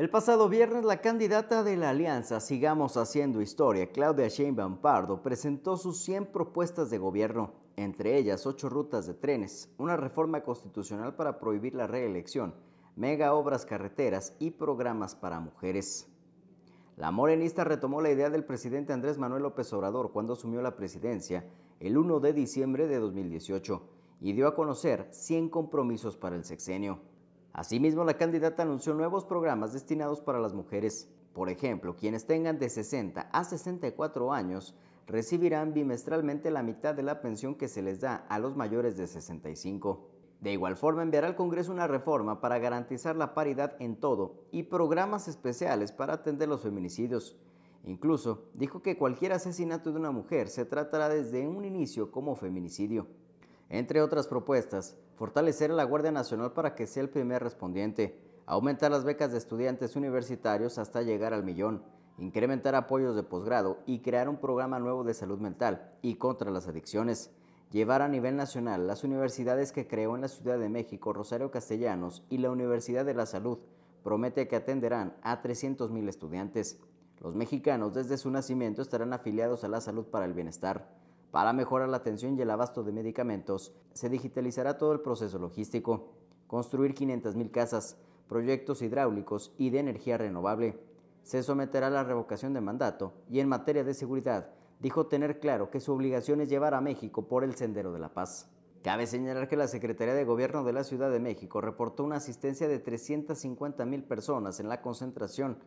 El pasado viernes, la candidata de la alianza Sigamos Haciendo Historia, Claudia Sheinbaum Pardo, presentó sus 100 propuestas de gobierno, entre ellas 8 rutas de trenes, una reforma constitucional para prohibir la reelección, mega obras carreteras y programas para mujeres. La morenista retomó la idea del presidente Andrés Manuel López Obrador cuando asumió la presidencia el 1 de diciembre de 2018 y dio a conocer 100 compromisos para el sexenio. Asimismo, la candidata anunció nuevos programas destinados para las mujeres. Por ejemplo, quienes tengan de 60 a 64 años recibirán bimestralmente la mitad de la pensión que se les da a los mayores de 65. De igual forma, enviará al Congreso una reforma para garantizar la paridad en todo y programas especiales para atender los feminicidios. Incluso dijo que cualquier asesinato de una mujer se tratará desde un inicio como feminicidio. Entre otras propuestas, fortalecer a la Guardia Nacional para que sea el primer respondiente, aumentar las becas de estudiantes universitarios hasta llegar al millón, incrementar apoyos de posgrado y crear un programa nuevo de salud mental y contra las adicciones, llevar a nivel nacional las universidades que creó en la Ciudad de México Rosario Castellanos y la Universidad de la Salud, promete que atenderán a 300.000 estudiantes. Los mexicanos desde su nacimiento estarán afiliados a la salud para el bienestar. Para mejorar la atención y el abasto de medicamentos, se digitalizará todo el proceso logístico, construir 500.000 casas, proyectos hidráulicos y de energía renovable. Se someterá a la revocación de mandato y en materia de seguridad, dijo tener claro que su obligación es llevar a México por el sendero de la paz. Cabe señalar que la Secretaría de Gobierno de la Ciudad de México reportó una asistencia de 350.000 personas en la concentración.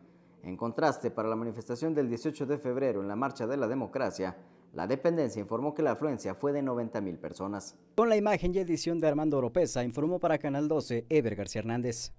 En contraste, para la manifestación del 18 de febrero en la Marcha de la Democracia, la dependencia informó que la afluencia fue de 90.000 personas. Con la imagen y edición de Armando Oropesa, informó para Canal 12, Ever García Hernández.